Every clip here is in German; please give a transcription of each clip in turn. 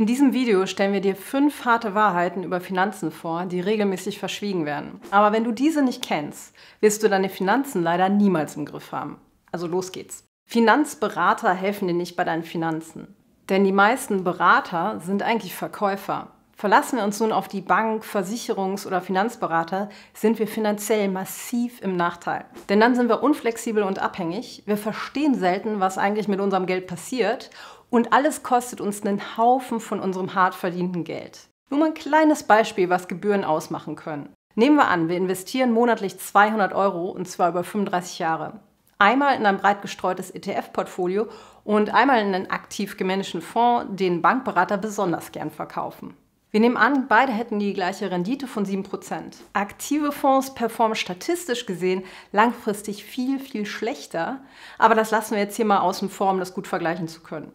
In diesem Video stellen wir dir fünf harte Wahrheiten über Finanzen vor, die regelmäßig verschwiegen werden. Aber wenn du diese nicht kennst, wirst du deine Finanzen leider niemals im Griff haben. Also los geht's. Finanzberater helfen dir nicht bei deinen Finanzen. Denn die meisten Berater sind eigentlich Verkäufer. Verlassen wir uns nun auf die Bank, Versicherungs- oder Finanzberater, sind wir finanziell massiv im Nachteil. Denn dann sind wir unflexibel und abhängig, wir verstehen selten, was eigentlich mit unserem Geld passiert und alles kostet uns einen Haufen von unserem hart verdienten Geld. Nur mal ein kleines Beispiel, was Gebühren ausmachen können. Nehmen wir an, wir investieren monatlich 200 Euro und zwar über 35 Jahre. Einmal in ein breit gestreutes ETF-Portfolio und einmal in einen aktiv gemanagten Fonds, den Bankberater besonders gern verkaufen. Wir nehmen an, beide hätten die gleiche Rendite von 7%. Aktive Fonds performen statistisch gesehen langfristig viel, viel schlechter, aber das lassen wir jetzt hier mal außen vor, um das gut vergleichen zu können.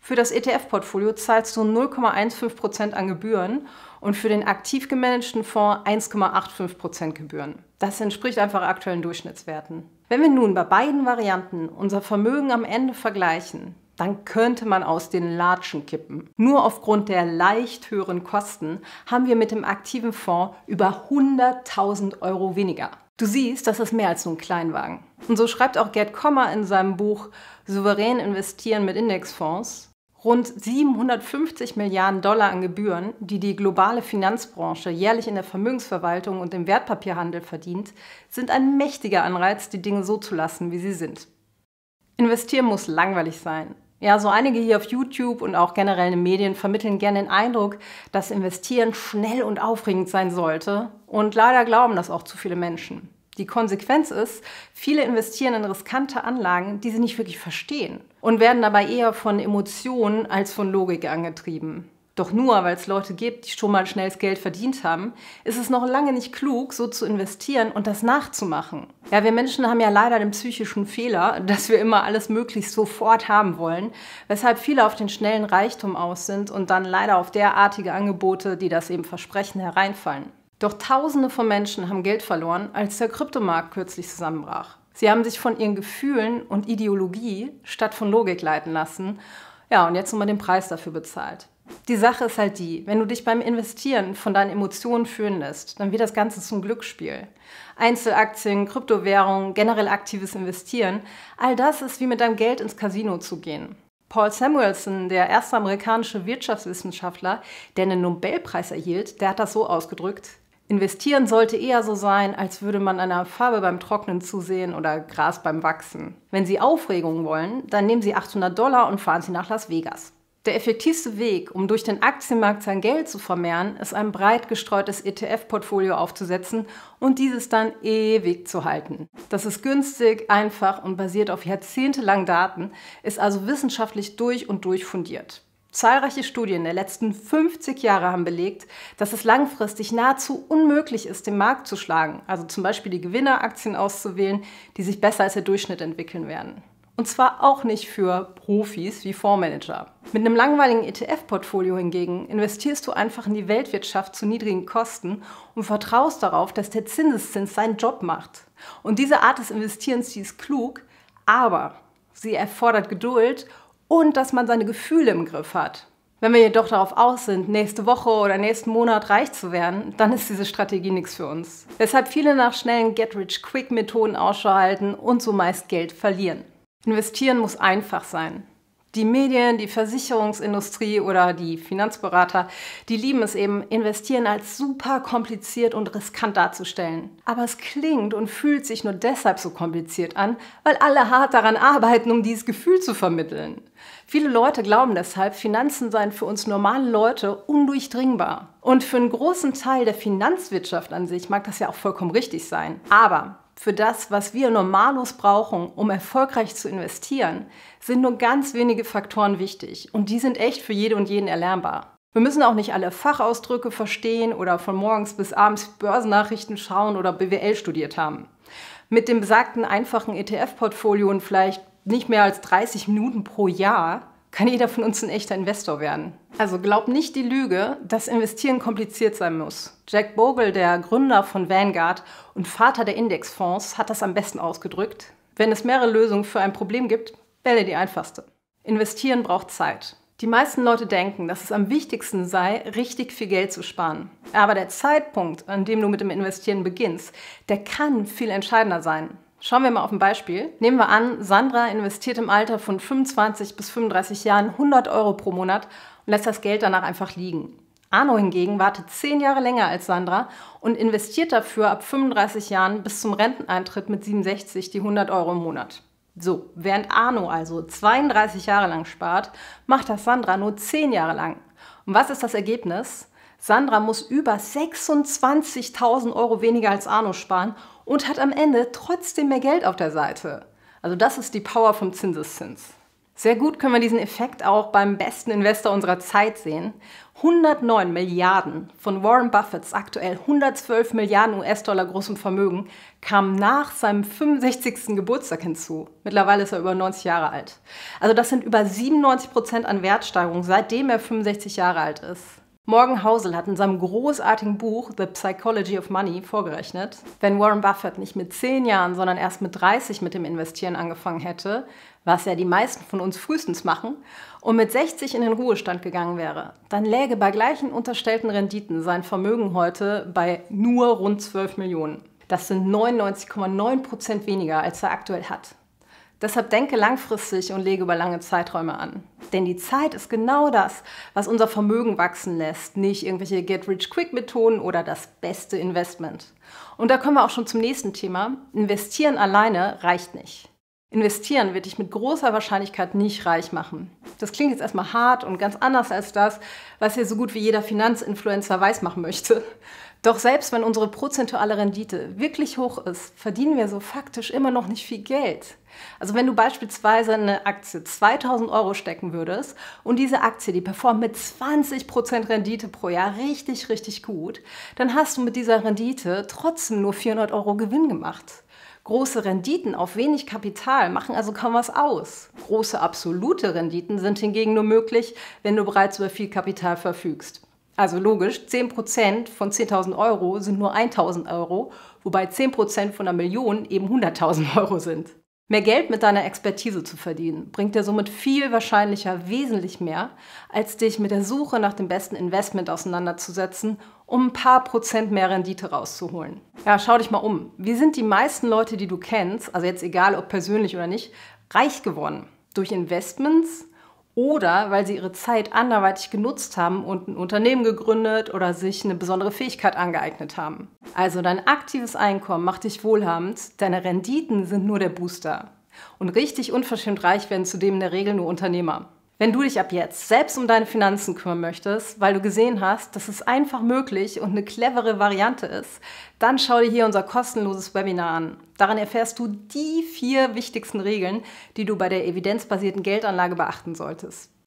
Für das ETF-Portfolio zahlst du 0,15% an Gebühren und für den aktiv gemanagten Fonds 1,85% Gebühren. Das entspricht einfach aktuellen Durchschnittswerten. Wenn wir nun bei beiden Varianten unser Vermögen am Ende vergleichen, dann könnte man aus den Latschen kippen. Nur aufgrund der leicht höheren Kosten haben wir mit dem aktiven Fonds über 100.000 Euro weniger. Du siehst, das ist mehr als nur ein Kleinwagen. Und so schreibt auch Gerd Kommer in seinem Buch Souverän investieren mit Indexfonds, Rund 750 Milliarden Dollar an Gebühren, die die globale Finanzbranche jährlich in der Vermögensverwaltung und im Wertpapierhandel verdient, sind ein mächtiger Anreiz, die Dinge so zu lassen, wie sie sind. Investieren muss langweilig sein. Ja, so einige hier auf YouTube und auch generell in den Medien vermitteln gerne den Eindruck, dass Investieren schnell und aufregend sein sollte. Und leider glauben das auch zu viele Menschen. Die Konsequenz ist, viele investieren in riskante Anlagen, die sie nicht wirklich verstehen und werden dabei eher von Emotionen als von Logik angetrieben. Doch nur weil es Leute gibt, die schon mal schnelles Geld verdient haben, ist es noch lange nicht klug, so zu investieren und das nachzumachen. Ja, wir Menschen haben ja leider den psychischen Fehler, dass wir immer alles möglichst sofort haben wollen, weshalb viele auf den schnellen Reichtum aus sind und dann leider auf derartige Angebote, die das eben versprechen, hereinfallen. Doch Tausende von Menschen haben Geld verloren, als der Kryptomarkt kürzlich zusammenbrach. Sie haben sich von ihren Gefühlen und Ideologie statt von Logik leiten lassen. Ja, und jetzt nochmal den Preis dafür bezahlt. Die Sache ist halt die, wenn du dich beim Investieren von deinen Emotionen führen lässt, dann wird das Ganze zum Glücksspiel. Einzelaktien, Kryptowährungen, generell aktives Investieren, all das ist wie mit deinem Geld ins Casino zu gehen. Paul Samuelson, der erste amerikanische Wirtschaftswissenschaftler, der einen Nobelpreis erhielt, der hat das so ausgedrückt, Investieren sollte eher so sein, als würde man einer Farbe beim Trocknen zusehen oder Gras beim Wachsen. Wenn Sie Aufregung wollen, dann nehmen Sie 800 Dollar und fahren Sie nach Las Vegas. Der effektivste Weg, um durch den Aktienmarkt sein Geld zu vermehren, ist ein breit gestreutes ETF-Portfolio aufzusetzen und dieses dann ewig zu halten. Das ist günstig, einfach und basiert auf jahrzehntelangen Daten, ist also wissenschaftlich durch und durch fundiert. Zahlreiche Studien der letzten 50 Jahre haben belegt, dass es langfristig nahezu unmöglich ist, den Markt zu schlagen, also zum Beispiel die Gewinneraktien auszuwählen, die sich besser als der Durchschnitt entwickeln werden. Und zwar auch nicht für Profis wie Fondsmanager. Mit einem langweiligen ETF-Portfolio hingegen investierst du einfach in die Weltwirtschaft zu niedrigen Kosten und vertraust darauf, dass der Zinseszins seinen Job macht. Und diese Art des Investierens, die ist klug, aber sie erfordert Geduld und dass man seine Gefühle im Griff hat. Wenn wir jedoch darauf aus sind, nächste Woche oder nächsten Monat reich zu werden, dann ist diese Strategie nichts für uns. Weshalb viele nach schnellen Get-Rich-Quick-Methoden Ausschau halten und so meist Geld verlieren. Investieren muss einfach sein. Die Medien, die Versicherungsindustrie oder die Finanzberater, die lieben es eben, investieren als super kompliziert und riskant darzustellen. Aber es klingt und fühlt sich nur deshalb so kompliziert an, weil alle hart daran arbeiten, um dieses Gefühl zu vermitteln. Viele Leute glauben deshalb, Finanzen seien für uns normale Leute undurchdringbar. Und für einen großen Teil der Finanzwirtschaft an sich mag das ja auch vollkommen richtig sein. Aber für das, was wir normalos brauchen, um erfolgreich zu investieren, sind nur ganz wenige Faktoren wichtig und die sind echt für jede und jeden erlernbar. Wir müssen auch nicht alle Fachausdrücke verstehen oder von morgens bis abends Börsennachrichten schauen oder BWL studiert haben. Mit dem besagten einfachen ETF-Portfolio und vielleicht nicht mehr als 30 Minuten pro Jahr kann jeder von uns ein echter Investor werden. Also glaub nicht die Lüge, dass Investieren kompliziert sein muss. Jack Bogle, der Gründer von Vanguard und Vater der Indexfonds, hat das am besten ausgedrückt. Wenn es mehrere Lösungen für ein Problem gibt, wähle die einfachste. Investieren braucht Zeit. Die meisten Leute denken, dass es am wichtigsten sei, richtig viel Geld zu sparen. Aber der Zeitpunkt, an dem du mit dem Investieren beginnst, der kann viel entscheidender sein. Schauen wir mal auf ein Beispiel. Nehmen wir an, Sandra investiert im Alter von 25 bis 35 Jahren 100 Euro pro Monat und lässt das Geld danach einfach liegen. Arno hingegen wartet 10 Jahre länger als Sandra und investiert dafür ab 35 Jahren bis zum Renteneintritt mit 67 die 100 Euro im Monat. So, während Arno also 32 Jahre lang spart, macht das Sandra nur 10 Jahre lang. Und was ist das Ergebnis? Sandra muss über 26.000 Euro weniger als Arno sparen und hat am Ende trotzdem mehr Geld auf der Seite. Also das ist die Power vom Zinseszins. Sehr gut können wir diesen Effekt auch beim besten Investor unserer Zeit sehen. 109 Milliarden von Warren Buffetts aktuell 112 Milliarden US-Dollar großem Vermögen kamen nach seinem 65. Geburtstag hinzu. Mittlerweile ist er über 90 Jahre alt. Also das sind über 97 Prozent an Wertsteigerung, seitdem er 65 Jahre alt ist. Morgan Housel hat in seinem großartigen Buch The Psychology of Money vorgerechnet, wenn Warren Buffett nicht mit 10 Jahren, sondern erst mit 30 mit dem Investieren angefangen hätte, was ja die meisten von uns frühestens machen, und mit 60 in den Ruhestand gegangen wäre, dann läge bei gleichen unterstellten Renditen sein Vermögen heute bei nur rund 12 Millionen. Das sind 99,9 Prozent weniger, als er aktuell hat. Deshalb denke langfristig und lege über lange Zeiträume an. Denn die Zeit ist genau das, was unser Vermögen wachsen lässt, nicht irgendwelche Get-Rich-Quick-Methoden oder das beste Investment. Und da kommen wir auch schon zum nächsten Thema. Investieren alleine reicht nicht. Investieren wird dich mit großer Wahrscheinlichkeit nicht reich machen. Das klingt jetzt erstmal hart und ganz anders als das, was hier so gut wie jeder Finanzinfluencer weiß machen möchte. Doch selbst wenn unsere prozentuale Rendite wirklich hoch ist, verdienen wir so faktisch immer noch nicht viel Geld. Also wenn du beispielsweise in eine Aktie 2000 Euro stecken würdest und diese Aktie, die performt mit 20% Rendite pro Jahr richtig, richtig gut, dann hast du mit dieser Rendite trotzdem nur 400 Euro Gewinn gemacht. Große Renditen auf wenig Kapital machen also kaum was aus. Große absolute Renditen sind hingegen nur möglich, wenn du bereits über viel Kapital verfügst. Also logisch, 10% von 10.000 Euro sind nur 1.000 Euro, wobei 10% von einer Million eben 100.000 Euro sind. Mehr Geld mit deiner Expertise zu verdienen, bringt dir somit viel wahrscheinlicher wesentlich mehr, als dich mit der Suche nach dem besten Investment auseinanderzusetzen, um ein paar Prozent mehr Rendite rauszuholen. Ja, schau dich mal um. Wie sind die meisten Leute, die du kennst, also jetzt egal ob persönlich oder nicht, reich geworden? Durch Investments, oder weil sie ihre Zeit anderweitig genutzt haben und ein Unternehmen gegründet oder sich eine besondere Fähigkeit angeeignet haben. Also dein aktives Einkommen macht dich wohlhabend, deine Renditen sind nur der Booster. Und richtig unverschämt reich werden zudem in der Regel nur Unternehmer. Wenn du dich ab jetzt selbst um deine Finanzen kümmern möchtest, weil du gesehen hast, dass es einfach möglich und eine clevere Variante ist, dann schau dir hier unser kostenloses Webinar an. Darin erfährst du die vier wichtigsten Regeln, die du bei der evidenzbasierten Geldanlage beachten solltest.